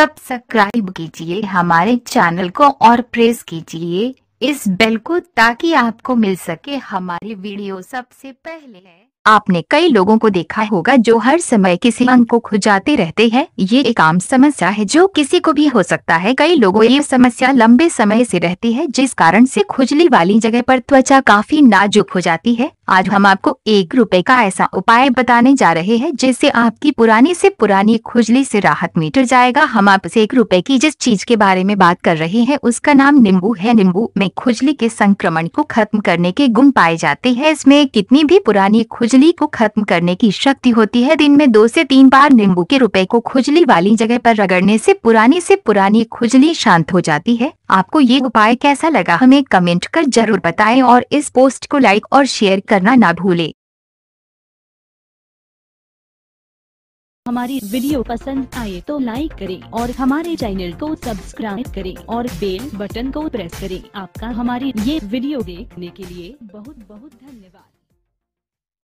subscribe कीजिए हमारे channel को और प्रेस कीजिए इस बेल को ताकि आपको मिल सके हमारी वीडियो सबसे पहले आपने कई लोगों को देखा होगा जो हर समय किसी अंग को खुजाते रहते हैं ये एक आम समस्या है जो किसी को भी हो सकता है कई लोगों ये समस्या लंबे समय से रहती है जिस कारण से खुजली वाली जगह पर त्वचा काफी नाजुक हो जाती है आज हम आपको एक रुपए का ऐसा उपाय बताने जा रहे हैं जिससे आपकी पुरानी से पुरानी खुजली से राहत मीटर जाएगा हम आपसे एक रुपए की जिस चीज के बारे में बात कर रहे हैं उसका नाम नींबू है नींबू में खुजली के संक्रमण को खत्म करने के गुण पाए जाते हैं इसमें कितनी भी पुरानी खुज खुजली को खत्म करने की शक्ति होती है दिन में दो से तीन बार नींबू के रुपए को खुजली वाली जगह पर रगड़ने से पुरानी से पुरानी खुजली शांत हो जाती है आपको ये उपाय कैसा लगा हमें कमेंट कर जरूर बताएं और इस पोस्ट को लाइक और शेयर करना ना भूले हमारी वीडियो पसंद आए तो लाइक करें और हमारे चैनल को सब्सक्राइब करें और बेल बटन को प्रेस करें आपका हमारी ये वीडियो देखने के लिए बहुत बहुत धन्यवाद